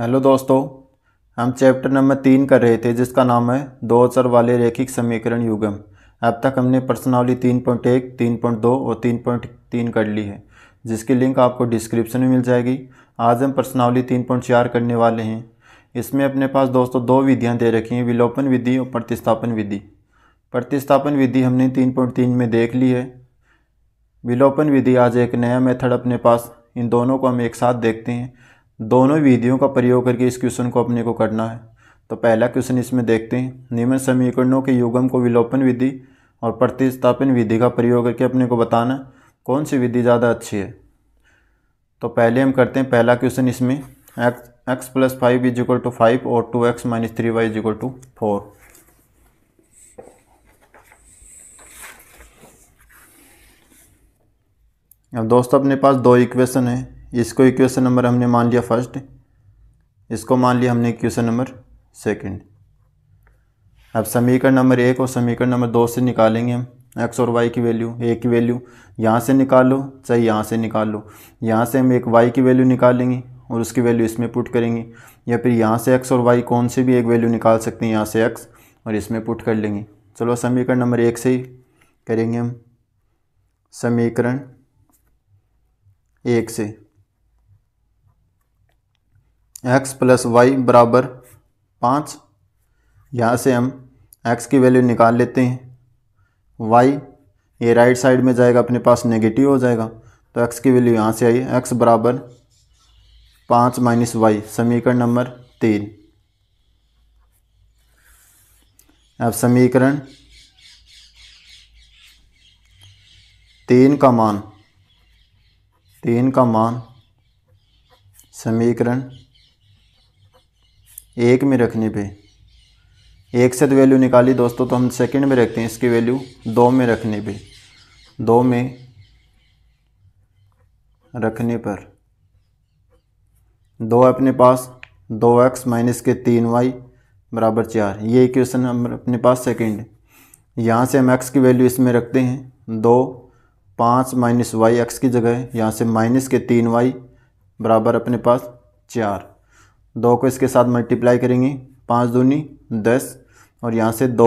hello दोस्तों हम chapter number तीन कर रहे थे जिसका नाम है दो चर वाले रैखिक समीकरण युगम अब तक हमने पर्सनावली तीन पॉइंट एक तीन पॉइंट दो और तीन पॉइंट तीन कर ली है जिसकी लिंक आपको डिस्क्रिप्शन में मिल जाएगी आज हम पर्सनावली तीन पॉइंट चार करने वाले हैं इसमें अपने पास दोस्तों दो विधियाँ दे रखी हैं विलोपन विधि और प्रतिस्थापन विधि प्रतिस्थापन विधि हमने तीन पॉइंट तीन में देख ली है विलोपन विधि आज एक नया मेथड अपने पास इन दोनों को हम एक साथ देखते हैं दोनों विधियों का प्रयोग करके इस क्वेश्चन को अपने को करना है तो पहला क्वेश्चन इसमें देखते हैं निम्न समीकरणों के युगम को विलोपन विधि और प्रतिस्थापन विधि का प्रयोग करके अपने को बताना कौन सी विधि ज़्यादा अच्छी है तो पहले हम करते हैं पहला क्वेश्चन इसमें x x plus five is equal to five और two x minus three y is equal to four अब दोस्तों अपने पास दो इक्वेशन है इसको इक्वेशन नंबर हमने मान लिया फर्स्ट इसको मान लिया हमने इक्वेशन नंबर सेकंड अब समीकरण नंबर एक और समीकरण नंबर दो से निकालेंगे हम एक्स और वाई की वैल्यू ए की वैल्यू यहाँ से निकालो चाहे यहाँ से निकालो यहाँ से हम एक वाई की वैल्यू निकालेंगे और उसकी वैल्यू इसमें पुट करेंगे या फिर यहाँ से एक्स और वाई कौन से भी एक वैल्यू निकाल सकते हैं यहाँ से एक्स और इसमें पुट कर लेंगे चलो समीकरण नंबर एक से ही करेंगे हम समीकरण एक से एक्स प्लस वाई बराबर पाँच यहाँ से हम एक्स की वैल्यू निकाल लेते हैं वाई ये राइट साइड में जाएगा अपने पास नेगेटिव हो जाएगा तो एक्स की वैल्यू यहाँ से आई एक्स बराबर पाँच माइनस वाई समीकरण नंबर तीन अब समीकरण तीन का मान तीन का मान समीकरण एक में रखने पे एक से तो वैल्यू निकाली दोस्तों तो हम सेकंड में रखते हैं इसकी वैल्यू दो में रखने पे दो में रखने पर दो अपने पास दो एक्स माइनस के तीन वाई बराबर चार ये इक्वेशन हम अपने पास सेकंड यहाँ से हम एक्स की वैल्यू इसमें रखते हैं दो पाँच माइनस वाई एक्स की जगह है यहाँ से माइनस के तीन वाई बराबर अपने पास चार दो को इसके साथ मल्टीप्लाई करेंगे पाँच दूनी दस और यहाँ से दो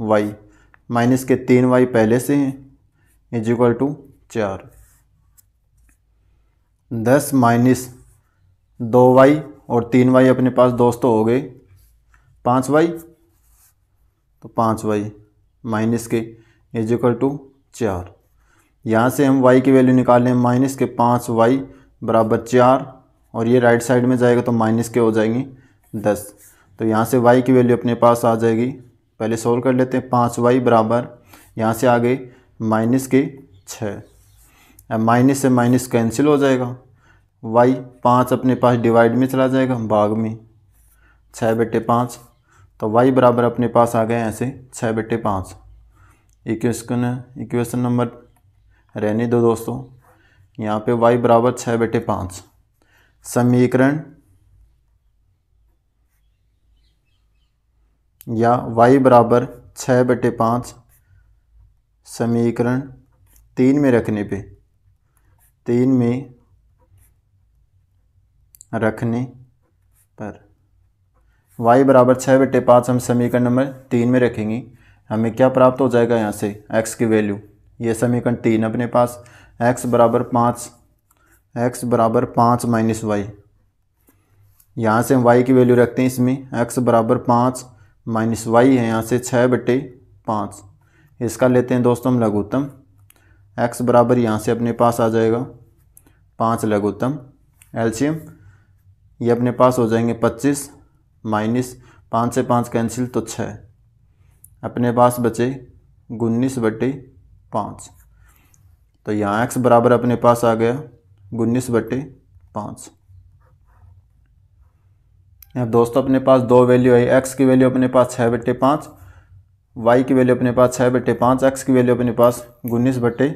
वाई माइनस के तीन वाई पहले से हैं इज इक्वल टू चार दस माइनस दो वाई और तीन वाई अपने पास दोस्तों हो गए पाँच वाई तो पाँच वाई माइनस के इज इक्वल टू चार यहाँ से हम वाई की वैल्यू निकालें माइनस के पाँच वाई बराबर चार और ये राइट साइड में जाएगा तो माइनस के हो जाएंगी दस तो यहाँ से वाई की वैल्यू अपने पास आ जाएगी पहले सोल्व कर लेते हैं पाँच वाई बराबर यहाँ से आ गए माइनस के छः माइनस से माइनस कैंसिल हो जाएगा वाई पाँच अपने पास डिवाइड में चला जाएगा बाघ में छः बटे पाँच तो वाई बराबर अपने पास आ गए ऐसे छः बटे पाँच इक्वेशन इक्वेशन नंबर रहने दो दोस्तों यहाँ पे वाई बराबर छः बटे पाँच समीकरण या वाई बराबर छः बटे पाँच समीकरण तीन में रखने पे तीन में रखने पर y बराबर छः बटे पाँच हम समीकरण नंबर तीन में रखेंगे हमें क्या प्राप्त हो जाएगा यहाँ से x की वैल्यू ये समीकरण तीन अपने पास x बराबर पाँच एक्स बराबर पाँच माइनस वाई यहाँ से हम वाई की वैल्यू रखते हैं इसमें एक्स बराबर पाँच माइनस वाई है यहाँ से छः बटे पाँच इसका लेते हैं दोस्तों हम लघुत्तम एक्स बराबर यहाँ से अपने पास आ जाएगा पाँच लघुत्तम एल्शियम ये अपने पास हो जाएंगे पच्चीस माइनस पाँच से पाँच कैंसिल तो छः अपने पास बचे उन्नीस बटे पाँच तो यहाँ एक्स बराबर अपने पास आ गया उन्नीस बटे पाँच अब दोस्तों अपने पास दो वैल्यू है एक्स की वैल्यू अपने पास छः बटे पाँच वाई की वैल्यू अपने पास छः बटे पाँच एक्स की वैल्यू अपने पास उन्नीस बटे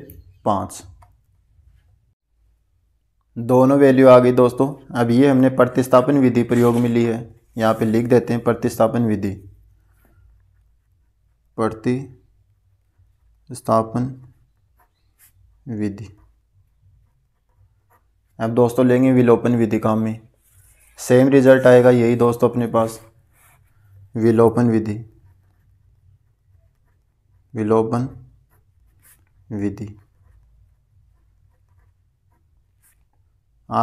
पाँच दोनों वैल्यू आ गई दोस्तों अब ये हमने प्रतिस्थापन विधि प्रयोग में ली है यहाँ पे लिख देते हैं प्रतिस्थापन विधि प्रतिस्थापन विधि अब दोस्तों लेंगे विल ओपन विद काम में सेम रिज़ल्ट आएगा यही दोस्तों अपने पास विल ओपन विधि विलोपन विधि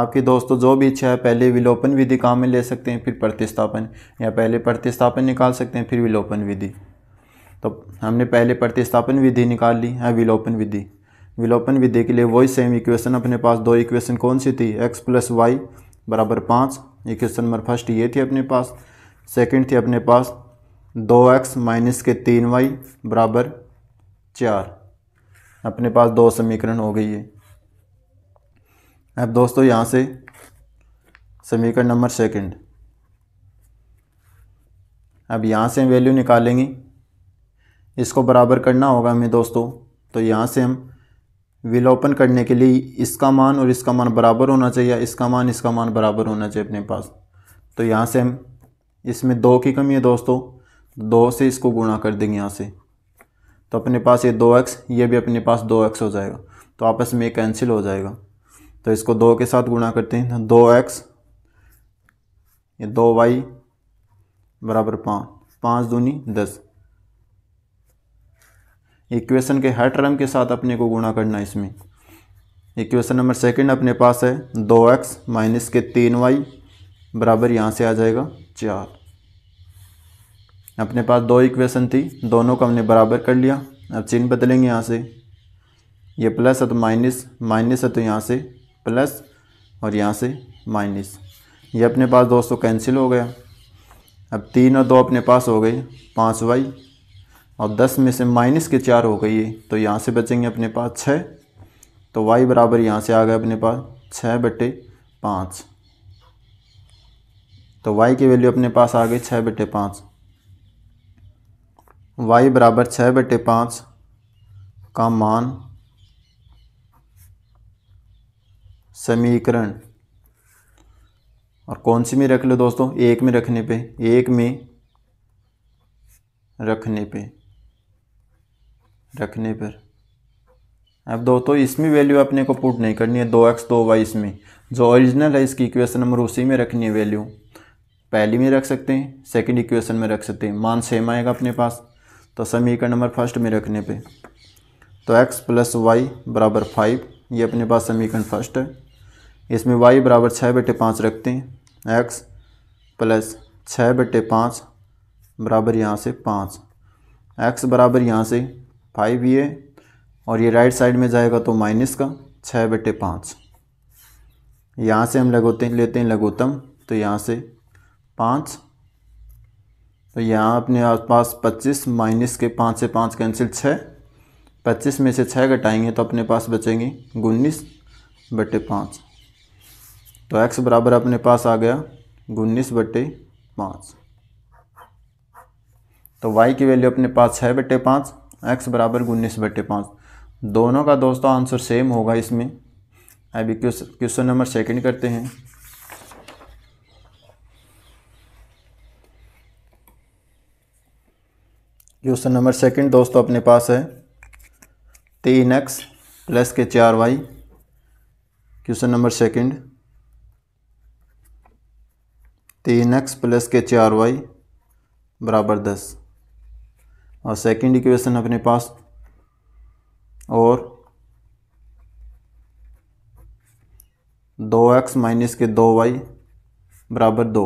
आपके दोस्तों जो भी इच्छा है पहले विलोपन विधि काम में ले सकते हैं फिर प्रतिस्थापन या पहले प्रतिस्थापन निकाल सकते हैं फिर विलोपन विधि तो हमने पहले प्रतिस्थापन विधि निकाल ली है विलोपन विधि विलोपन विधि के लिए वही सेम इक्वेशन अपने पास दो इक्वेशन कौन सी थी एक्स प्लस वाई बराबर पाँच इक्वेशन नंबर फर्स्ट ये थी अपने पास सेकंड थी अपने पास दो एक्स माइनस के तीन वाई बराबर चार अपने पास दो समीकरण हो गई है अब दोस्तों यहाँ से समीकरण नंबर सेकंड अब यहाँ से वैल्यू निकालेंगे इसको बराबर करना होगा हमें दोस्तों तो यहाँ से हम विलोपन करने के लिए इसका मान और इसका मान बराबर होना चाहिए इसका मान इसका मान बराबर होना चाहिए अपने पास तो यहाँ से हम इसमें दो की कमी है दोस्तों दो से इसको गुणा कर देंगे यहाँ से तो अपने पास ये दो एक्स ये भी अपने पास दो एक्स हो जाएगा तो आपस में ये कैंसिल हो जाएगा तो इसको दो के साथ गुणा करते हैं दो एक्स ये दो वाई बराबर पाँच पाँच दूनी दस इक्वेशन के हर टर्म के साथ अपने को गुणा करना है इसमें इक्वेशन नंबर सेकंड अपने पास है दो एक्स माइनस के तीन वाई बराबर यहाँ से आ जाएगा चार अपने पास दो इक्वेशन थी दोनों को हमने बराबर कर लिया अब चिन्ह बदलेंगे यहाँ से ये प्लस है तो माइनस माइनस है तो यहाँ से प्लस और यहाँ से माइनस ये अपने पास दोस्तों कैंसिल हो गया अब तीन और दो अपने पास हो गए पाँच वाई और दस में से माइनस के चार हो गई तो यहाँ से बचेंगे अपने पास छः तो वाई बराबर यहाँ से आ गए अपने पास छः बटे पाँच तो वाई की वैल्यू अपने पास आ गई छः बटे पाँच वाई बराबर छः बटे पाँच का मान समीकरण और कौन सी में रख लो दोस्तों एक में रखने पे एक में रखने पे रखने पर अब तो इसमें वैल्यू अपने को पुट नहीं करनी है दो एक्स दो वाई इसमें जो ओरिजिनल है इसकी इक्वेशन नंबर उसी में रखनी है वैल्यू पहली में रख सकते हैं सेकंड इक्वेशन में रख सकते हैं मान सेम आएगा अपने पास तो समीकरण नंबर फर्स्ट में रखने पे तो एक्स प्लस वाई बराबर फाइव ये अपने पास समीकरण फर्स्ट है इसमें वाई बराबर छः बटे पाँच रखते हैं एक्स प्लस छः बटे पाँच बराबर यहाँ से पाँच एक्स बराबर यहाँ से फाइव ये और ये राइट साइड में जाएगा तो माइनस का छः बटे पाँच यहाँ से हम लगोते लेते हैं लघुत्तम तो यहाँ से पाँच तो यहाँ अपने आसपास पच्चीस माइनस के पाँच से पाँच कैंसिल छः पच्चीस में से छः घटाएंगे तो अपने पास बचेंगे उन्नीस बटे पाँच तो एक्स बराबर अपने पास आ गया उन्नीस बटे पाँच तो वाई की वैल्यू अपने पास छः बटे पाँच एक्स बराबर उन्नीस बटे पाँच दोनों का दोस्तों आंसर सेम होगा इसमें अभी क्वेश्चन नंबर सेकंड करते हैं क्वेश्चन नंबर सेकंड दोस्तों अपने पास है तीन एक्स प्लस के चार वाई क्वेश्चन नंबर सेकंड तीन एक्स प्लस के चार वाई बराबर दस और सेकंड इक्वेशन अपने पास और दो एक्स माइनस के दो वाई बराबर दो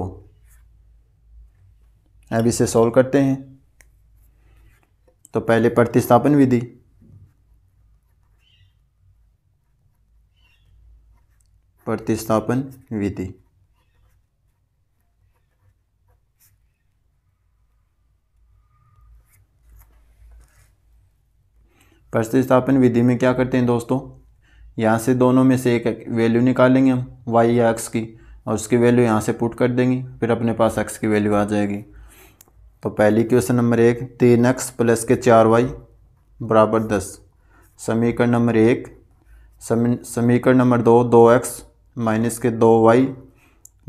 अब इसे सॉल्व करते हैं तो पहले प्रतिस्थापन विधि प्रतिस्थापन विधि प्रतिस्थापन विधि में क्या करते हैं दोस्तों यहाँ से दोनों में से एक वैल्यू निकालेंगे हम वाई या एक्स की और उसकी वैल्यू यहाँ से पुट कर देंगे फिर अपने पास एक्स की वैल्यू आ जाएगी तो पहली क्वेश्चन नंबर एक तीन एक्स प्लस के चार वाई बराबर दस समीकरण नंबर एक समीकरण नंबर दो दो एक्स माइनस के दो वाई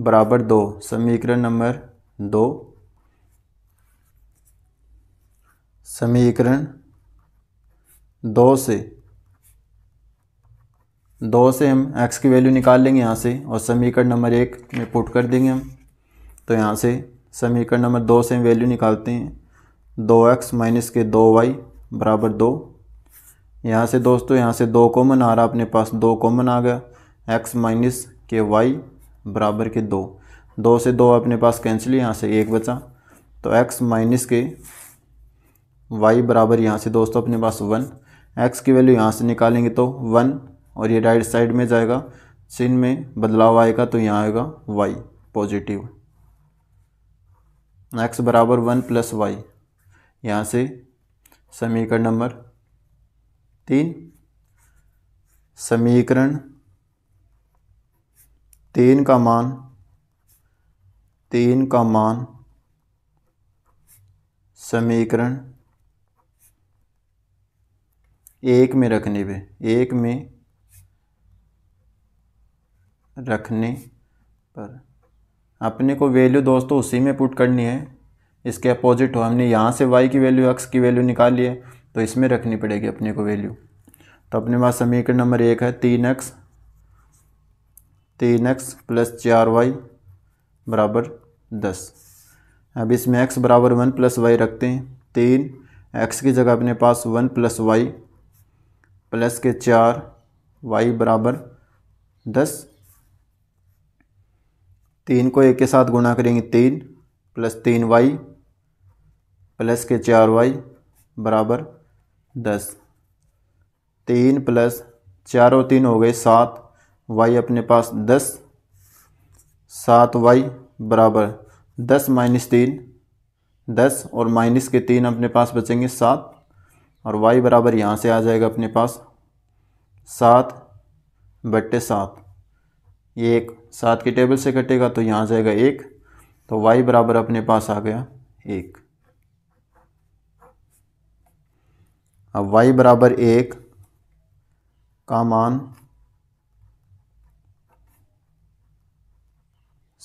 बराबर दो समीकरण नंबर दो समीकरण दो से दो से हम x की वैल्यू निकाल लेंगे यहाँ से और समीकरण नंबर एक में पुट कर देंगे हम तो यहाँ से समीकरण नंबर दो से हम वैल्यू निकालते हैं दो एक्स माइनस के दो वाई बराबर दो यहाँ से दोस्तों यहाँ से दो कॉमन आ रहा अपने पास दो कॉमन आ गया एक्स माइनस के वाई बराबर के दो दो से दो अपने पास कैंसिल यहाँ से एक बचा तो एक्स माइनस के वाई बराबर यहाँ से दोस्तों अपने पास वन एक्स की वैल्यू यहाँ से निकालेंगे तो वन और ये राइट साइड में जाएगा सिन में बदलाव आएगा तो यहाँ आएगा वाई पॉजिटिव एक्स बराबर वन प्लस वाई यहाँ से समीकरण नंबर तीन समीकरण तीन का मान तीन का मान समीकरण एक में रखने पे एक में रखने पर अपने को वैल्यू दोस्तों उसी में पुट करनी है इसके अपोजिट हो हमने यहाँ से वाई की वैल्यू एक्स की वैल्यू निकाली है तो इसमें रखनी पड़ेगी अपने को वैल्यू तो अपने पास समीकरण नंबर एक है तीन एक्स तीन एक्स प्लस चार वाई बराबर दस अब इसमें एक्स बराबर वन प्लस वाई रखते हैं तीन एक्स की जगह अपने पास वन प्लस वाई प्लस के चार वाई बराबर दस तीन को एक के साथ गुणा करेंगे तीन प्लस तीन वाई प्लस के चार वाई बराबर दस तीन प्लस चार और तीन हो गए सात वाई अपने पास दस सात वाई बराबर दस माइनस तीन दस और माइनस के तीन अपने पास बचेंगे सात और वाई बराबर यहाँ से आ जाएगा अपने पास सात बट्टे सात ये एक सात के टेबल से कटेगा तो यहाँ जाएगा एक तो वाई बराबर अपने पास आ गया एक अब वाई बराबर एक का मान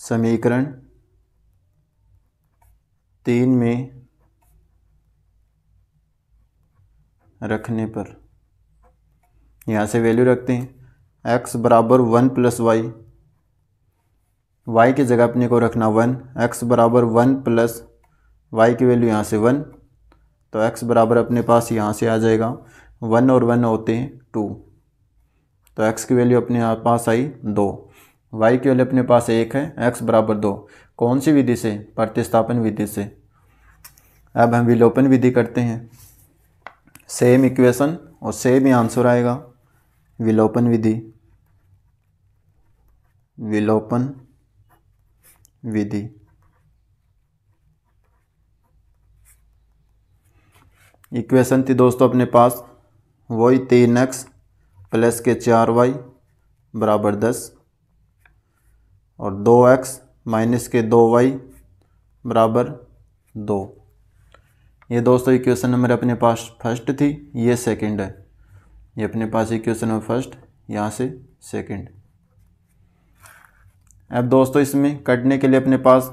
समीकरण तीन में रखने पर यहाँ से वैल्यू रखते हैं x बराबर वन प्लस वाई वाई की जगह अपने को रखना वन x बराबर वन प्लस वाई की वैल्यू यहाँ से वन तो x बराबर अपने पास यहाँ से आ जाएगा वन और वन होते हैं टू तो x की वैल्यू अपने पास आई दो y की वैल्यू अपने पास एक है x बराबर दो कौन सी विधि से प्रतिस्थापन विधि से अब हम विलोपन विधि करते हैं सेम इक्वेशन और सेम ही आंसर आएगा विलोपन विधि विलोपन विधि इक्वेशन थी दोस्तों अपने पास वही तीन एक्स प्लस के चार वाई बराबर दस और दो एक्स माइनस के दो वाई बराबर दो ये दोस्तों इक्वेशन नंबर अपने पास फर्स्ट थी ये सेकंड है ये अपने पास इक्वेशन नंबर फर्स्ट यहाँ से सेकंड अब दोस्तों इसमें कटने के लिए अपने पास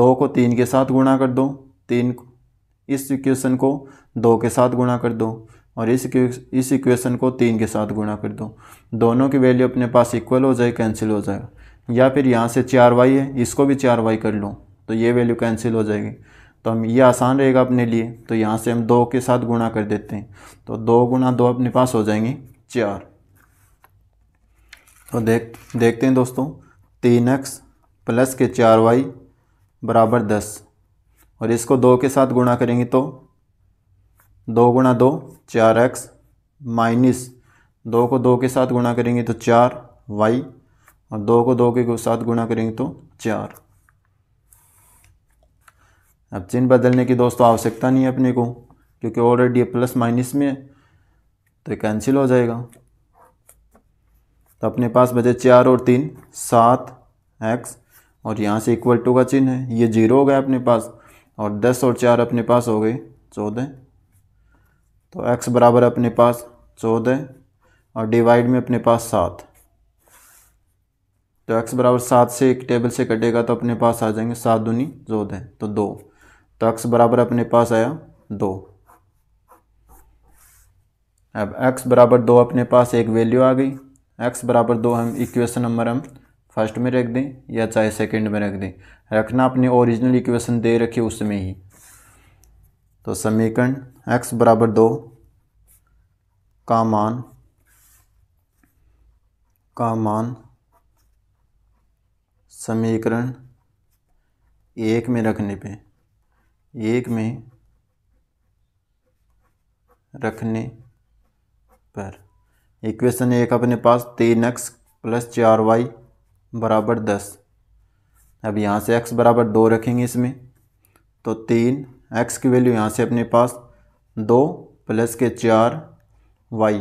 दो को तीन के साथ गुणा कर दो तीन इस इक्वेशन को दो के साथ गुणा कर दो और इस इस इक्वेशन को तीन के साथ गुणा कर दो दोनों की वैल्यू अपने पास इक्वल हो जाए कैंसिल हो जाएगा या फिर यहाँ से चार वाई है इसको भी चार वाई कर लो तो ये वैल्यू कैंसिल हो जाएगी तो हम ये आसान रहेगा अपने लिए तो यहाँ से हम दो के साथ गुणा कर देते हैं तो दो गुणा दो अपने पास हो जाएंगे चार तो देख देखते हैं दोस्तों तीन एक्स प्लस के चार वाई बराबर दस और इसको दो के साथ गुणा करेंगे तो दो गुणा दो चार एक्स माइनस दो को दो के साथ गुणा करेंगे तो चार वाई और दो को दो के साथ गुणा करेंगे तो चार अब चिन्ह बदलने की दोस्तों आवश्यकता नहीं है अपने को क्योंकि ऑलरेडी प्लस माइनस में है तो कैंसिल हो जाएगा तो अपने पास बचे चार और तीन सात एक्स और यहाँ से इक्वल टू का चिन्ह है ये जीरो हो गया अपने पास और दस और चार अपने पास हो गए चौदह तो एक्स बराबर अपने पास चौदह और डिवाइड में अपने पास सात तो एक्स बराबर सात से एक टेबल से कटेगा तो अपने पास आ जाएंगे सात दूनी चौदह तो दो तो एक्स बराबर अपने पास आया दो अब एक्स बराबर दो अपने पास एक वैल्यू आ गई एक्स बराबर दो हम इक्वेशन नंबर हम फर्स्ट में रख दें या चाहे सेकंड में रख दें रखना अपने ओरिजिनल इक्वेशन दे रखी उसमें ही तो समीकरण एक्स बराबर दो का मान का मान समीकरण एक में रखने पे एक में रखने पर इक्वेशन एक अपने पास तीन एक्स प्लस चार वाई बराबर दस अब यहाँ से एक्स बराबर दो रखेंगे इसमें तो तीन एक्स की वैल्यू यहाँ से अपने पास दो प्लस के चार वाई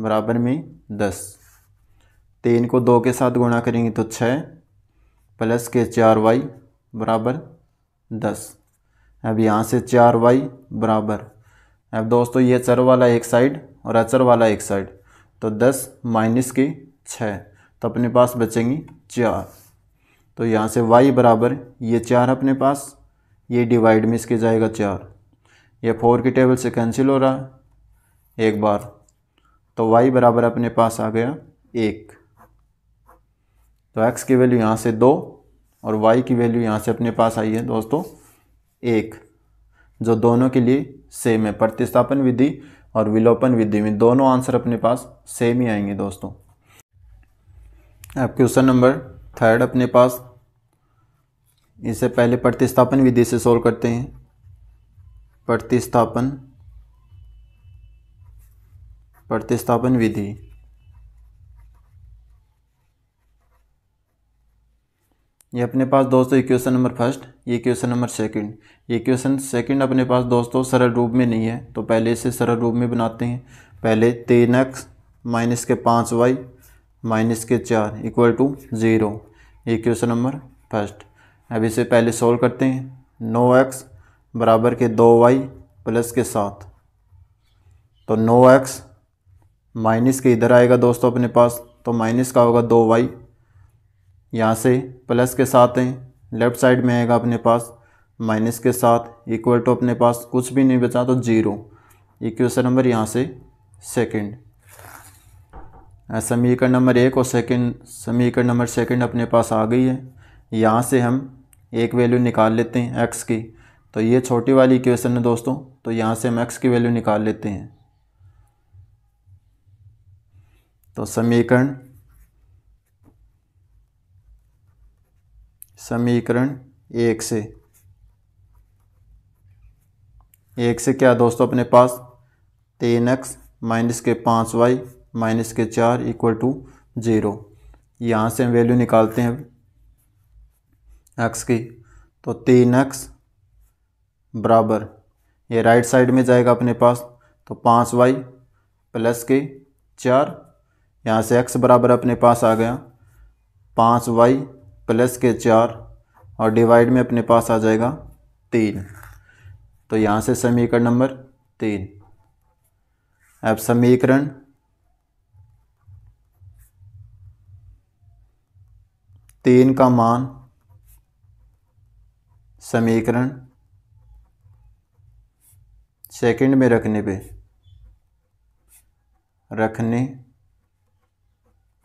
बराबर में दस तीन को दो के साथ गुणा करेंगे तो छः प्लस के चार वाई बराबर दस अब यहाँ से चार वाई बराबर अब दोस्तों ये चर वाला एक साइड और अचर वाला एक साइड तो दस माइनस की छः तो अपने पास बचेंगी चार तो यहाँ से वाई बराबर ये चार अपने पास ये डिवाइड में इसके जाएगा चार ये फोर की टेबल से कैंसिल हो रहा है एक बार तो वाई बराबर अपने पास आ गया एक तो एक्स की वैल्यू यहाँ से दो और वाई की वैल्यू यहाँ से अपने पास आई है दोस्तों एक जो दोनों के लिए सेम है प्रतिस्थापन विधि और विलोपन विधि में दोनों आंसर अपने पास सेम ही आएंगे दोस्तों अब क्वेश्चन नंबर थर्ड अपने पास इसे पहले प्रतिस्थापन विधि से सोल्व करते हैं प्रतिस्थापन प्रतिस्थापन विधि ये अपने पास दोस्तों इक्वेशन नंबर फर्स्ट ये इक्वेशन नंबर सेकंड ये इक्वेशन सेकंड अपने पास दोस्तों सरल रूप में नहीं है तो पहले इसे सरल रूप में बनाते हैं पहले तीन एक्स माइनस के पाँच वाई माइनस के चार इक्वल टू ज़ीरो ये इक्वेशन नंबर फर्स्ट अब इसे पहले सोल्व करते हैं नो एक्स बराबर के दो वाई प्लस के सात तो नो एक्स माइनस के इधर आएगा दोस्तों अपने पास तो माइनस का होगा दो वाई यहाँ से प्लस के साथ हैं लेफ़्ट साइड में आएगा अपने पास माइनस के साथ इक्वल टू अपने पास कुछ भी नहीं बचा तो जीरो इक्वेशन नंबर यहाँ से सेकंड समीकरण नंबर एक और सेकंड समीकरण नंबर सेकंड अपने पास आ गई है यहाँ से हम एक वैल्यू निकाल लेते हैं एक्स की तो ये छोटी वाली इक्वेशन है दोस्तों तो यहाँ से हम एक्स की वैल्यू निकाल लेते हैं तो समीकरण समीकरण एक से एक से क्या दोस्तों अपने पास तीन एक्स माइनस के पाँच वाई माइनस के चार इक्वल टू ज़ीरो यहाँ से हम वैल्यू निकालते हैं एक्स की तो तीन एक्स बराबर ये राइट साइड में जाएगा अपने पास तो पाँच वाई प्लस के चार यहाँ से एक्स बराबर अपने पास आ गया पाँच वाई प्लस के चार और डिवाइड में अपने पास आ जाएगा तीन तो यहाँ से समीकरण नंबर तीन अब समीकरण तीन का मान समीकरण सेकंड में रखने पे रखने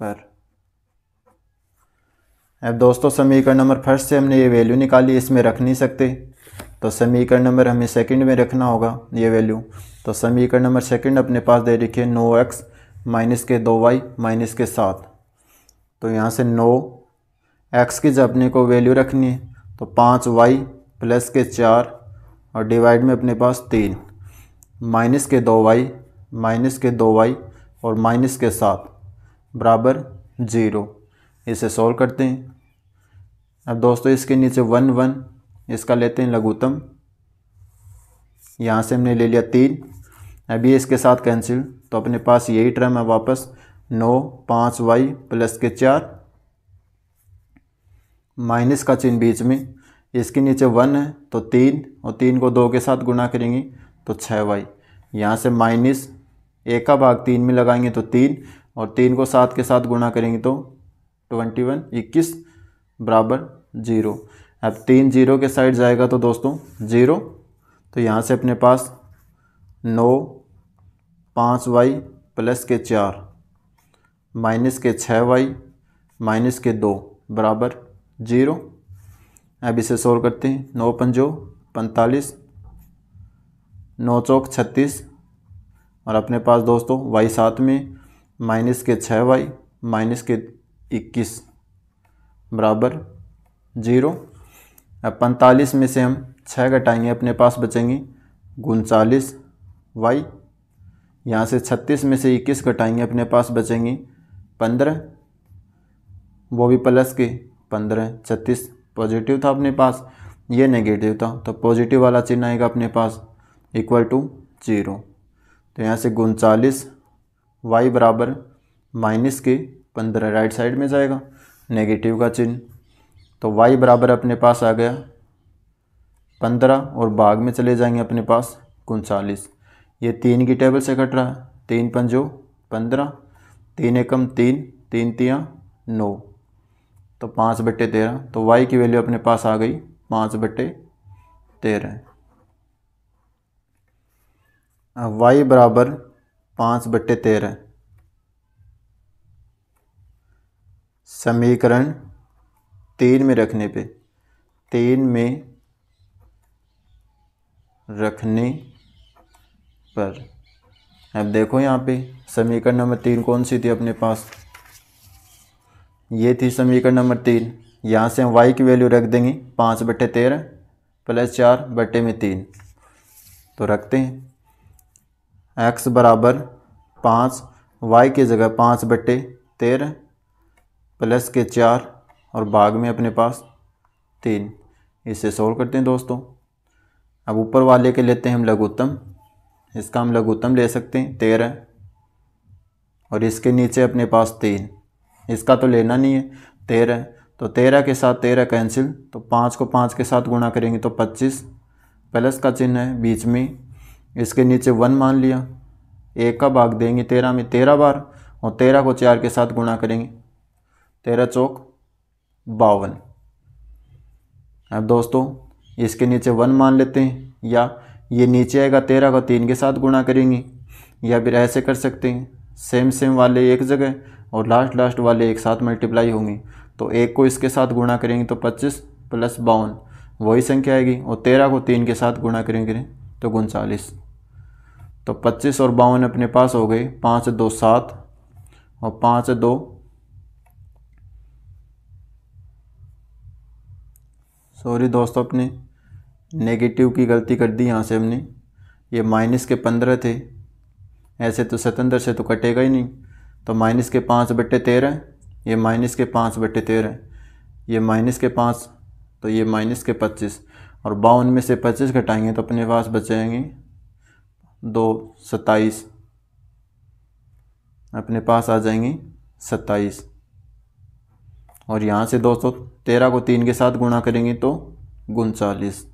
पर अब दोस्तों समीकरण नंबर फर्स्ट से हमने ये वैल्यू निकाली इसमें रख नहीं सकते तो समीकरण नंबर हमें सेकंड में रखना होगा ये वैल्यू तो समीकरण नंबर सेकंड अपने पास दे रखिए नो एक्स माइनस के दो वाई माइनस के सात तो यहाँ से नो एक्स की जब अपने को वैल्यू रखनी है तो पाँच वाई प्लस के चार और डिवाइड में अपने पास तीन माइनस के दो वाई माइनस के दो वाई और माइनस के सात बराबर जीरो इसे सॉल्व करते हैं अब दोस्तों इसके नीचे वन वन इसका लेते हैं लघुतम यहाँ से हमने ले लिया तीन अभी इसके साथ कैंसिल तो अपने पास यही टर्म है वापस नौ पाँच वाई प्लस के चार माइनस का चिन्ह बीच में इसके नीचे वन है तो तीन और तीन को दो के साथ गुणा करेंगे तो छः वाई यहाँ से माइनस एक का भाग तीन में लगाएंगे तो तीन और तीन को सात के साथ गुणा करेंगे तो ट्वेंटी वन इक्कीस बराबर जीरो अब तीन जीरो के साइड जाएगा तो दोस्तों जीरो तो यहाँ से अपने पास नौ पाँच वाई प्लस के चार माइनस के छः वाई माइनस के दो बराबर जीरो अब इसे सोल्व करते हैं नौ पंजो पैंतालीस नौ चौक छत्तीस और अपने पास दोस्तों वाई सात में माइनस के छः वाई माइनस के इक्कीस बराबर जीरो अब पैंतालीस में से हम छः घटाएंगे अपने पास बचेंगी उनचालीस वाई यहाँ से छत्तीस में से इक्कीस घटाएंगे अपने पास बचेंगी पंद्रह वो भी प्लस के पंद्रह छत्तीस पॉजिटिव था अपने पास ये नेगेटिव था तो पॉजिटिव वाला चिन्ह आएगा अपने पास इक्वल टू जीरो तो यहाँ से उनचालीस वाई बराबर माइनस के पंद्रह राइट साइड में जाएगा नेगेटिव का चिन्ह तो वाई बराबर अपने पास आ गया पंद्रह और भाग में चले जाएंगे अपने पास उनचालीस ये तीन की टेबल से कट रहा है तीन पंजो पंद्रह तीन एकम तीन तीन तिया नौ तो पाँच बट्टे तेरह तो वाई की वैल्यू अपने पास आ गई पाँच बट्टे तेरह वाई बराबर पाँच बट्टे तेरह समीकरण तीन में रखने पे तीन में रखने पर अब देखो यहाँ पे समीकरण नंबर तीन कौन सी थी अपने पास ये थी समीकरण नंबर तीन यहाँ से हम y की वैल्यू रख देंगे पाँच बटे तेरह प्लस चार बटे में तीन तो रखते हैं x बराबर पाँच वाई की जगह पाँच बटे तेरह प्लस के चार और भाग में अपने पास तीन इसे सोल्व करते हैं दोस्तों अब ऊपर वाले के लेते हैं हम लघुत्तम इसका हम लघुत्तम ले सकते हैं तेरह और इसके नीचे अपने पास तीन इसका तो लेना नहीं है तेरह तो तेरह के साथ तेरह कैंसिल तो पाँच को पाँच के साथ गुणा करेंगे तो पच्चीस प्लस का चिन्ह है बीच में इसके नीचे वन मान लिया एक का भाग देंगे तेरह में तेरह बार और तेरह को चार के साथ गुणा करेंगे तेरह चौक बावन अब दोस्तों इसके नीचे वन मान लेते हैं या ये नीचे आएगा तेरह को तीन के साथ गुणा करेंगे या फिर ऐसे कर सकते हैं सेम सेम वाले एक जगह और लास्ट लास्ट वाले एक साथ मल्टीप्लाई होंगे तो एक को इसके साथ गुणा करेंगे तो पच्चीस प्लस बावन वही संख्या आएगी और तेरह को तीन के साथ गुणा करेंगे तो उनचालीस तो पच्चीस और बावन अपने पास हो गए पाँच दो सात और पाँच दो सॉरी दोस्तों अपने नेगेटिव की गलती कर दी यहाँ से हमने ये माइनस के पंद्रह थे ऐसे तो सतंदर से तो कटेगा ही नहीं तो माइनस के पाँच बट्टे तेरह ये माइनस के पाँच बट्टे तेरह ये माइनस के पाँच तो ये माइनस के पच्चीस और बावन में से पच्चीस घटाएंगे तो अपने पास बचेंगे दो सत्ताईस अपने पास आ जाएंगे सत्ताईस और यहाँ से दोस्तों तेरह को तीन के साथ गुणा करेंगे तो उनचालीस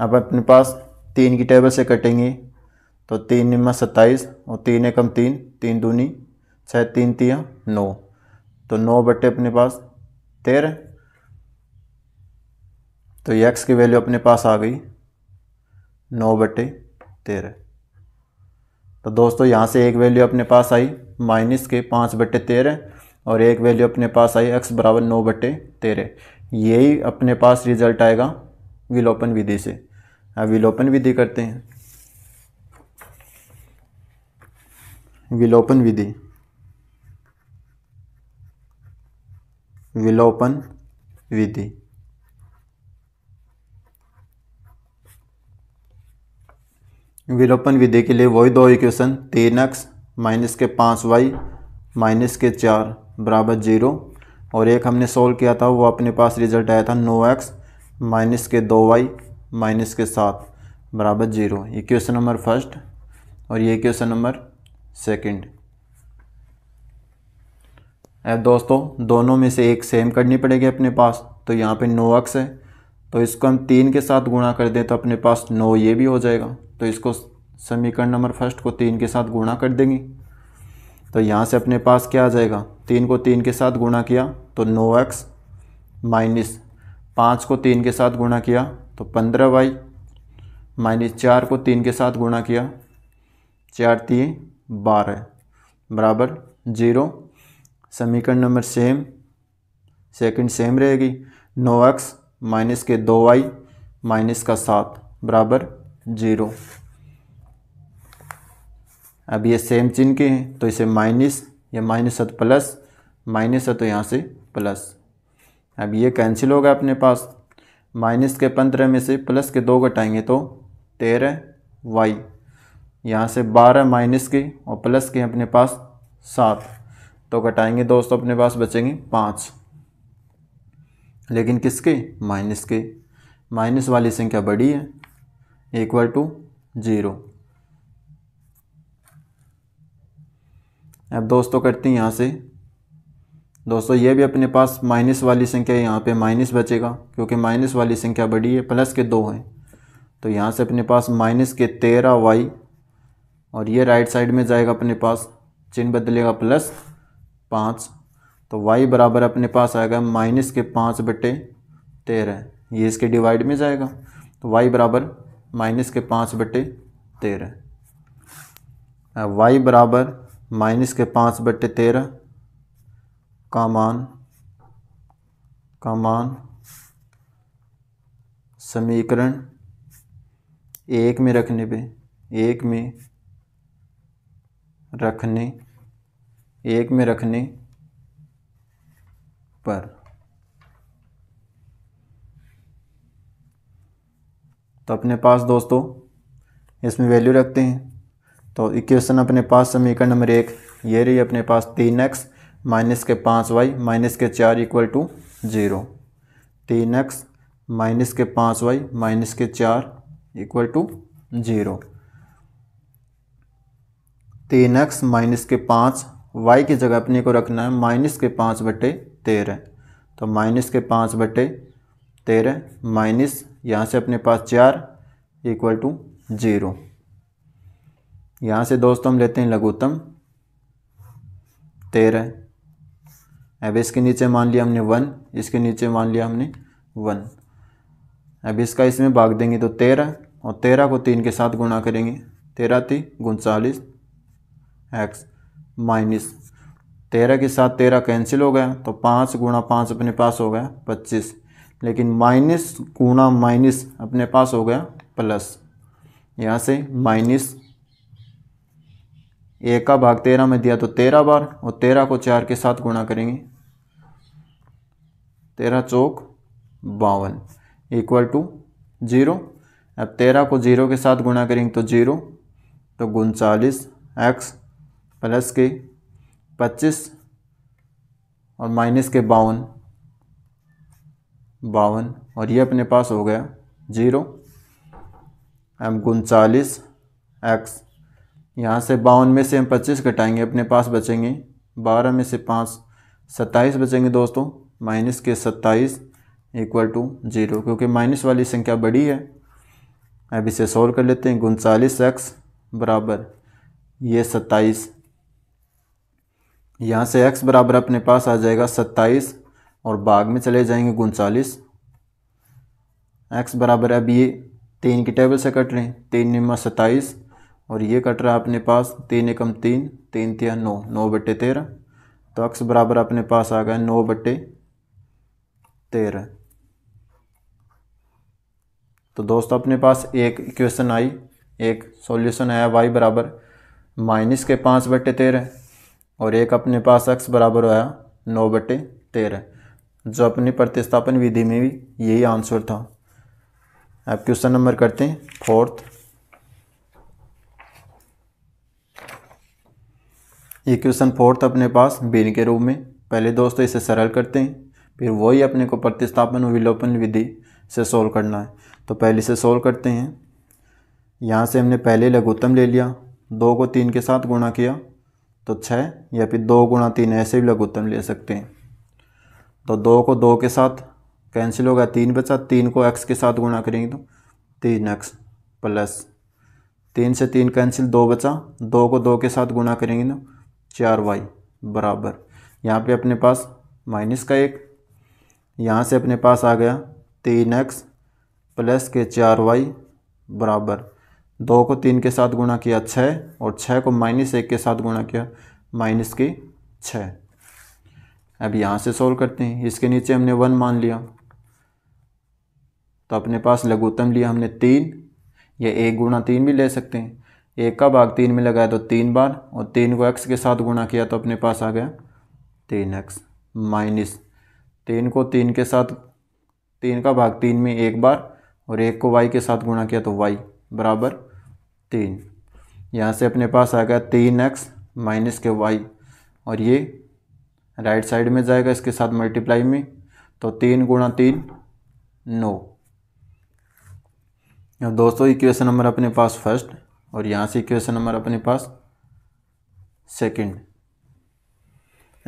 अब अपने पास तीन की टेबल से कटेंगे तो तीन निम्मा सत्ताईस और तीन एकम तीन तीन दूनी छः तीन तिया नौ तो नौ बट्टे अपने पास तेरह तो यक्स की वैल्यू अपने पास आ गई नौ बट्टे तेरह तो दोस्तों यहाँ से एक वैल्यू अपने पास आई माइनस के पाँच बट्टे तेरह और एक वैल्यू अपने पास आई एक्स बराबर नौ बटे तेरह यही अपने पास रिजल्ट आएगा विलोपन विधि से अब विलोपन विधि करते हैं विलोपन विधि विलोपन विधि विलोपन विधि के लिए वही दो इक्वेशन तीन एक्स माइनस के पाँच वाई माइनस के चार बराबर जीरो और एक हमने सोल्व किया था वो अपने पास रिजल्ट आया था नो एक्स माइनस के दो वाई माइनस के सात बराबर जीरो ये क्वेश्चन नंबर फर्स्ट और ये क्वेश्चन नंबर सेकंड अब दोस्तों दोनों में से एक सेम करनी पड़ेगी अपने पास तो यहाँ पे नो एक्स है तो इसको हम तीन के साथ गुणा कर दें तो अपने पास नो ये भी हो जाएगा तो इसको समीकरण नंबर फर्स्ट को तीन के साथ गुणा कर देंगे तो यहाँ से अपने पास क्या आ जाएगा तीन को तीन के साथ गुणा किया तो नौ एक्स माइनस पाँच को तीन के साथ गुणा किया तो पंद्रह वाई माइनस चार को तीन के साथ गुणा किया चार तीन बारह बराबर जीरो समीकरण नंबर सेम सेकंड सेम रहेगी नौ एक्स माइनस के दो वाई माइनस का सात बराबर जीरो अब ये सेम चिन्ह के हैं तो इसे माइनस या माइनस है तो प्लस माइनस है तो यहाँ से प्लस अब ये कैंसिल होगा अपने पास माइनस के पंद्रह में से प्लस के दो घटाएंगे तो तेरह वाई यहाँ से बारह माइनस के और प्लस के अपने पास सात तो घटाएंगे दोस्तों अपने पास बचेंगे पाँच लेकिन किसके माइनस के माइनस वाली संख्या बड़ी है इक्वल टू ज़ीरो अब दोस्तों तो करते हैं यहाँ से दोस्तों ये भी अपने पास माइनस वाली संख्या है यहाँ पे माइनस बचेगा क्योंकि माइनस वाली संख्या बड़ी है प्लस के दो हैं तो यहाँ से अपने पास माइनस के तेरह वाई और ये राइट साइड में जाएगा अपने पास चिन्ह बदलेगा प्लस पाँच तो वाई बराबर अपने पास आएगा माइनस के पाँच बटे तेरह ये इसके डिवाइड में जाएगा तो वाई बराबर माइनस के पाँच बटे तेरह वाई बराबर माइनस के पाँच बट्टे तेरह का मान का मान समीकरण एक में रखने पे एक में रखने एक में रखने पर तो अपने पास दोस्तों इसमें वैल्यू रखते हैं तो इक्वेशन अपने पास समीकरण नंबर एक ये रही अपने पास तीन एक्स माइनस के पाँच वाई माइनस के चार इक्वल टू जीरो तीन एक्स माइनस के पाँच वाई माइनस के चार इक्वल टू जीरो तीन एक्स माइनस के पाँच वाई की जगह अपने को रखना है माइनस के पाँच बटे तेरह तो माइनस के पाँच बटे तेरह माइनस यहाँ से अपने पास चार इक्वल टू जीरो यहाँ से दोस्तों हम लेते हैं लघुत्तम तेरह अब इसके नीचे मान लिया हमने वन इसके नीचे मान लिया हमने वन अब इसका इसमें भाग देंगे तो तेरह और तेरह को तीन के साथ गुणा करेंगे तेरह तीन उनचालीस एक्स माइनस तेरह के साथ तेरह कैंसिल हो गया तो पाँच गुणा पाँच अपने पास हो गया पच्चीस लेकिन माइनस गुणा माइनस अपने पास हो गया प्लस यहाँ से माइनस एक का भाग तेरह में दिया तो तेरह बार और तेरह को चार के साथ गुणा करेंगे तेरह चौक बावन इक्वल टू जीरो अब तेरह को जीरो के साथ गुणा करेंगे तो जीरो तो उनचालीस एक्स प्लस के पच्चीस और माइनस के बावन बावन और ये अपने पास हो गया जीरो एम उनचालीस एक्स यहाँ से बावन में से हम पच्चीस घटाएंगे अपने पास बचेंगे बारह में से पाँच सत्ताईस बचेंगे दोस्तों माइनस के सत्ताईस इक्वल टू जीरो क्योंकि माइनस वाली संख्या बड़ी है अब इसे सॉल्व कर लेते हैं उनचालीस एक्स बराबर ये सत्ताईस यहाँ से एक्स बराबर अपने पास आ जाएगा सत्ताईस और बाग में चले जाएंगे उनचालीस एक्स बराबर अब ये तीन की टेबल से कट रहे हैं तीन निम्मा सत्ताईस और ये कट रहा है अपने पास तीन एकम तीन तीन तिया नौ नौ बट्टे तेरह तो अक्स बराबर अपने पास आ गया नौ बट्टे तेरह तो दोस्तों अपने पास एक इक्वेशन आई एक सॉल्यूशन आया वाई बराबर माइनस के पाँच बट्टे तेरह और एक अपने पास अक्स बराबर आया नौ बट्टे तेरह जो अपनी प्रतिस्थापन विधि में भी यही आंसर था अब क्वेश्चन नंबर करते हैं फोर्थ ये क्वेश्चन फोर्थ अपने पास बीन के रूप में पहले दोस्तों इसे सरल करते हैं फिर वही अपने को प्रतिस्थापन विलोपन विधि से सोल्व करना है तो पहले से सोल्व करते हैं यहाँ से हमने पहले लघुत्तम ले लिया दो को तीन के साथ गुणा किया तो छः या फिर दो गुणा तीन ऐसे भी लघुत्तम ले सकते हैं तो दो को दो के साथ कैंसिल होगा तीन बचा तीन को एक्स के साथ गुणा करेंगे तो तीन एक्स प्लस तीन से तीन कैंसिल दो बचा दो को दो के साथ गुणा करेंगे तो चार वाई बराबर यहाँ पे अपने पास माइनस का एक यहाँ से अपने पास आ गया तीन एक्स प्लस के चार वाई बराबर दो को तीन के साथ गुणा किया छः और छः को माइनस एक के साथ गुणा किया माइनस की छः अब यहाँ से सॉल्व करते हैं इसके नीचे हमने वन मान लिया तो अपने पास लघुत्तम लिया हमने तीन या एक गुणा तीन भी ले सकते हैं एक का भाग तीन में लगाया तो तीन बार और तीन को एक्स के साथ गुणा किया तो अपने पास आ गया तीन एक्स माइनस तीन को तीन के साथ तीन का भाग तीन में एक बार और एक को वाई के साथ गुणा किया तो वाई बराबर तीन यहाँ से अपने पास आ गया तीन एक्स माइनस के वाई और ये राइट साइड में जाएगा इसके साथ मल्टीप्लाई में तो तीन गुणा तीन नौ दोस्तों इक्वेशन नंबर अपने पास फर्स्ट और यहाँ से इक्वेशन नंबर अपने पास सेकंड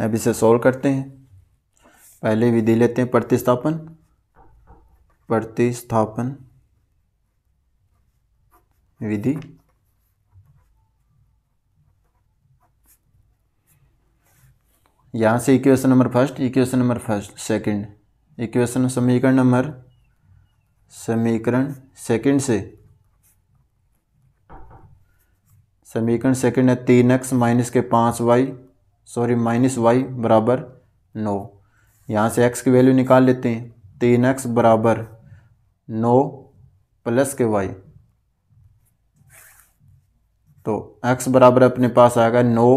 अब इसे सॉल्व करते हैं पहले विधि लेते हैं प्रतिस्थापन प्रतिस्थापन विधि यहाँ से equation number first equation number first second equation समीकरण नंबर समीकरण सेकंड से समीकरण सेकंड है तीन एक्स माइनस के पाँच वाई सॉरी माइनस वाई बराबर नौ यहाँ से एक्स की वैल्यू निकाल लेते हैं तीन एक्स बराबर नौ प्लस के वाई तो एक्स बराबर अपने पास आएगा नौ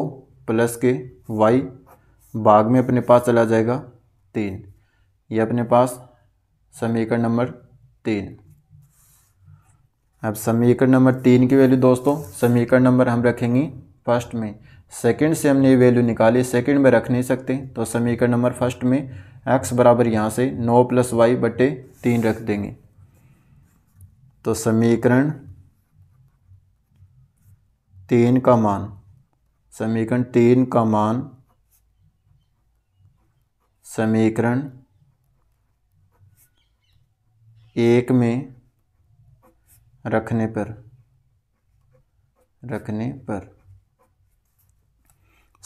प्लस के वाई भाग में अपने पास चला जाएगा तीन ये अपने पास समीकरण नंबर तीन अब समीकरण नंबर तीन की वैल्यू दोस्तों समीकरण नंबर हम रखेंगे फर्स्ट में सेकंड से हमने ये वैल्यू निकाली सेकंड में रख नहीं सकते तो समीकरण नंबर फर्स्ट में एक्स बराबर यहाँ से नौ प्लस वाई बटे तीन रख देंगे तो समीकरण तीन का मान समीकरण तीन का मान समीकरण एक में रखने पर रखने पर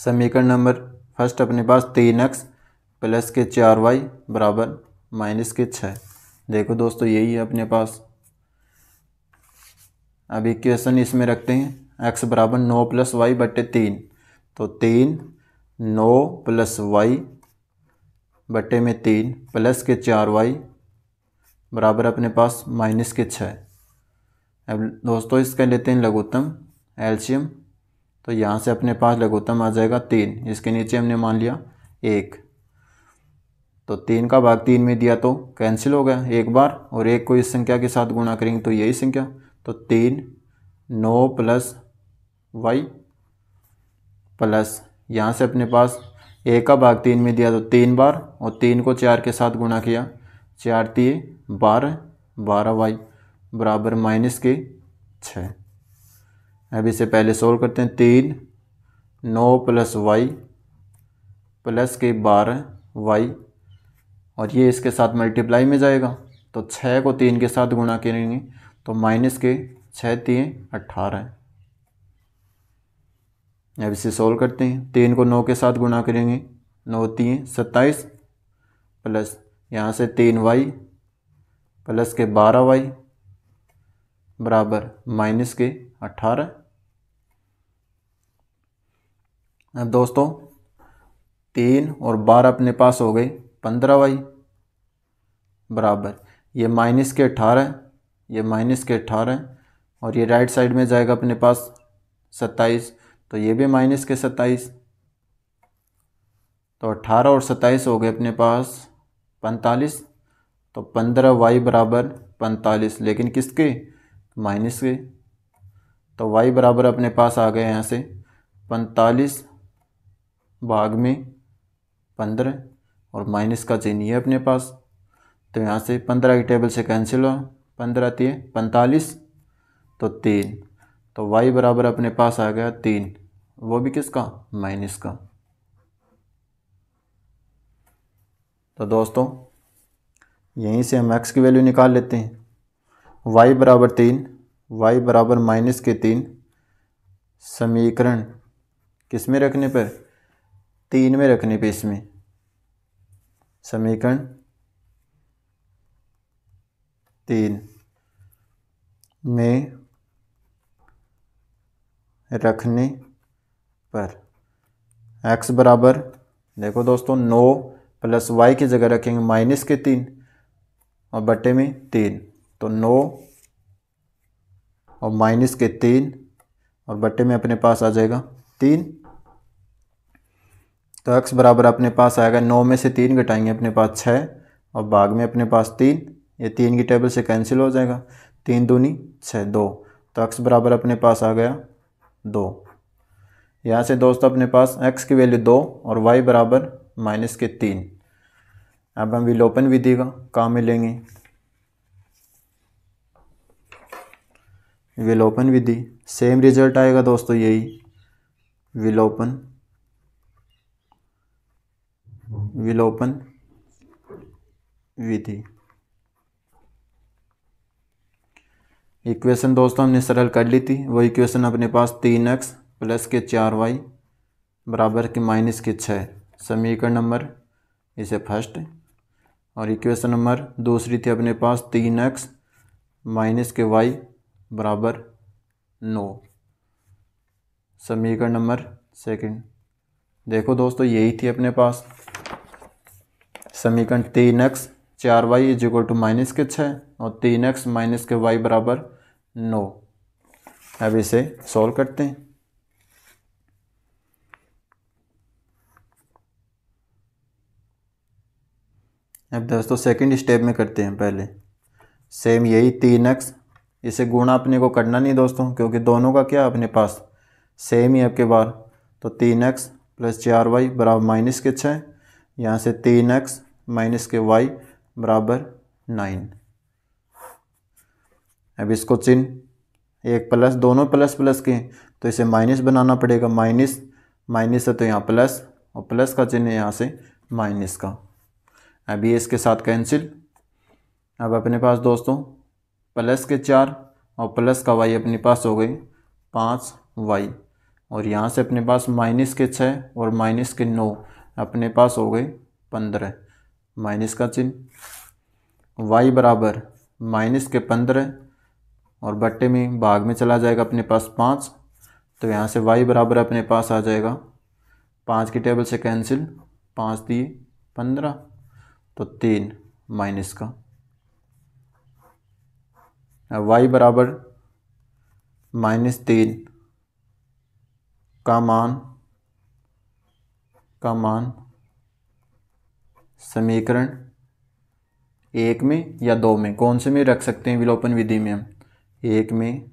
समीकरण नंबर फर्स्ट अपने पास तीन एक्स प्लस के चार वाई बराबर माइनस के छः देखो दोस्तों यही है अपने पास अब इक्वेशन इसमें रखते हैं एक्स बराबर नौ प्लस वाई बटे तीन तो तीन नौ प्लस वाई बटे में तीन प्लस के चार वाई बराबर अपने पास माइनस के छः अब दोस्तों इसका लेते हैं लघुत्तम एल्शियम तो यहाँ से अपने पास लघुत्तम आ जाएगा तीन इसके नीचे हमने मान लिया एक तो तीन का भाग तीन में दिया तो कैंसिल हो गया एक बार और एक को इस संख्या के साथ गुणा करेंगे तो यही संख्या तो तीन नौ प्लस वाई प्लस यहाँ से अपने पास एक का भाग तीन में दिया तो तीन बार और तीन को चार के साथ गुणा किया चार दिए बारह बारह वाई बराबर माइनस के छः अब इसे पहले सोल्व करते हैं तीन नौ प्लस वाई प्लस के बारह वाई और ये इसके साथ मल्टीप्लाई में जाएगा तो छः को तीन के साथ गुणा करेंगे तो माइनस के छः तीन अट्ठारह अब इसे सोल्व करते हैं तीन को नौ के साथ गुणा करेंगे नौ तीन सत्ताईस प्लस यहाँ से तीन वाई प्लस के बारह वाई बराबर माइनस के अट्ठारह अब दोस्तों तीन और बारह अपने पास हो गए पंद्रह वाई बराबर ये माइनस के अट्ठारह ये माइनस के अट्ठारह और ये राइट साइड में जाएगा अपने पास सत्ताईस तो ये भी माइनस के सत्ताईस तो अट्ठारह और सत्ताईस हो गए अपने पास पैंतालीस तो पंद्रह वाई बराबर पैंतालीस लेकिन किसके माइनस के तो वाई बराबर अपने पास आ गए यहाँ से पैंतालीस भाग में पंद्रह और माइनस का चिन्ह है अपने पास तो यहाँ से पंद्रह की टेबल से कैंसिल हुआ पंद्रह तीन पैंतालीस तो तीन तो वाई बराबर अपने पास आ गया तीन वो भी किसका माइनस का तो दोस्तों यहीं से हम एक्स की वैल्यू निकाल लेते हैं वाई बराबर तीन वाई बराबर माइनस के तीन समीकरण किस में रखने पर तीन में रखने पे इसमें समीकरण तीन में रखने पर x बराबर देखो दोस्तों नौ प्लस वाई की जगह रखेंगे माइनस के तीन और बटे में तीन तो नौ और माइनस के तीन और बट्टे में अपने पास आ जाएगा तीन तो एक्स बराबर अपने पास आएगा नौ में से तीन घटाएंगे अपने पास छः और भाग में अपने पास तीन ये तीन की टेबल से कैंसिल हो जाएगा तीन दूनी छः दो तो एक्स बराबर अपने पास आ गया दो यहाँ से दोस्तों अपने पास एक्स की वैल्यू दो और वाई बराबर माइनस के तीन अब हम विलोपन विधि का काम में लेंगे विल ओपन विधि सेम रिजल्ट आएगा दोस्तों यही विल ओपन विल ओपन विधि इक्वेशन दोस्तों हमने सरल कर ली थी वो इक्वेशन अपने पास तीन एक्स प्लस के चार वाई बराबर के माइनस के छः समीकरण नंबर इसे फर्स्ट और इक्वेशन नंबर दूसरी थी अपने पास तीन एक्स माइनस के वाई बराबर नौ समीकरण नंबर सेकंड देखो दोस्तों यही थी अपने पास समीकरण तीन एक्स चार Y is equal to minus के छः और तीन एक्स माइनस के वाई बराबर नौ अब इसे सॉल्व करते हैं अब दोस्तों सेकंड स्टेप में करते हैं पहले सेम यही तीन एक्स इसे गुणा अपने को करना नहीं दोस्तों क्योंकि दोनों का क्या अपने पास सेम ही आपके बार तो तीन एक्स प्लस चार वाई बराबर माइनस के छः यहाँ से तीन एक्स माइनस के वाई बराबर नाइन अब इसको चिन्ह एक प्लस दोनों प्लस प्लस के तो इसे माइनस बनाना पड़ेगा माइनस माइनस है तो यहाँ प्लस और प्लस का चिन्ह है यहाँ से माइनस का अभी इसके साथ कैंसिल अब अपने पास दोस्तों प्लस के चार और प्लस का वाई अपने पास हो गई पाँच वाई और यहाँ से अपने पास माइनस के छः और माइनस के नौ अपने पास हो गए पंद्रह माइनस का चिन्ह वाई बराबर माइनस के पंद्रह और बट्टे में भाग में चला जाएगा अपने पास पाँच तो यहाँ से वाई बराबर अपने पास आ जाएगा पाँच की टेबल से कैंसिल पाँच दिए पंद्रह तो तीन माइनस का वाई बराबर माइनस तीन का मान का मान समीकरण एक में या दो में कौन से में रख सकते हैं विलोपन विधि में हम एक में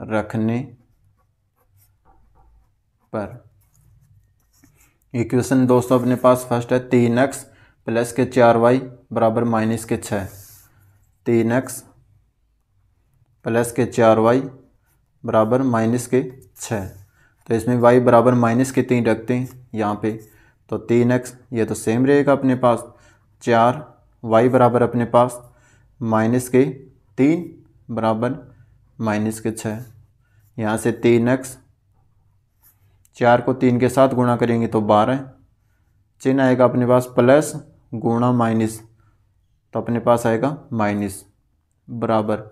रखने पर इक्वेशन दोस्तों अपने पास फर्स्ट है तीन एक्स प्लस के चार वाई बराबर माइनस के छः तीन एक्स प्लस के चार वाई बराबर माइनस के छः तो इसमें वाई बराबर माइनस के तीन रखते हैं यहाँ पे तो तीन एक्स ये तो सेम रहेगा अपने पास चार वाई बराबर अपने पास माइनस के तीन बराबर माइनस के छः यहाँ से तीन एक्स चार को तीन के साथ गुणा करेंगे तो बारह चिन्ह आएगा अपने पास प्लस गुणा माइनस तो अपने पास आएगा माइनस बराबर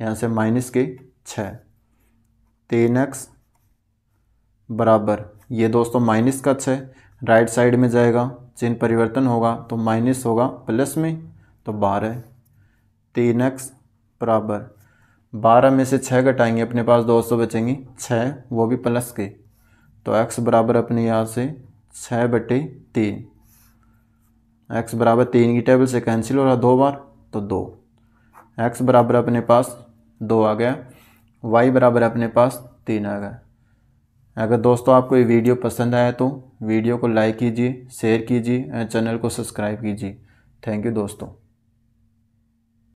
यहाँ से माइनस के छः तीन एक्स बराबर ये दोस्तों माइनस का छः राइट साइड में जाएगा चिन्ह परिवर्तन होगा तो माइनस होगा प्लस में तो बारह तीन एक्स बराबर बारह में से छः घटाएंगे अपने पास दो सौ बचेंगी छः वो भी प्लस के तो एक्स बराबर अपने यहाँ से छः बटे तीन एक्स बराबर तीन की टेबल से कैंसिल हो रहा दो बार तो दो एक्स बराबर अपने पास दो आ गया वाई बराबर अपने पास तीन आ गया अगर दोस्तों आपको ये वीडियो पसंद आया तो वीडियो को लाइक कीजिए शेयर कीजिए एंड चैनल को सब्सक्राइब कीजिए थैंक यू दोस्तों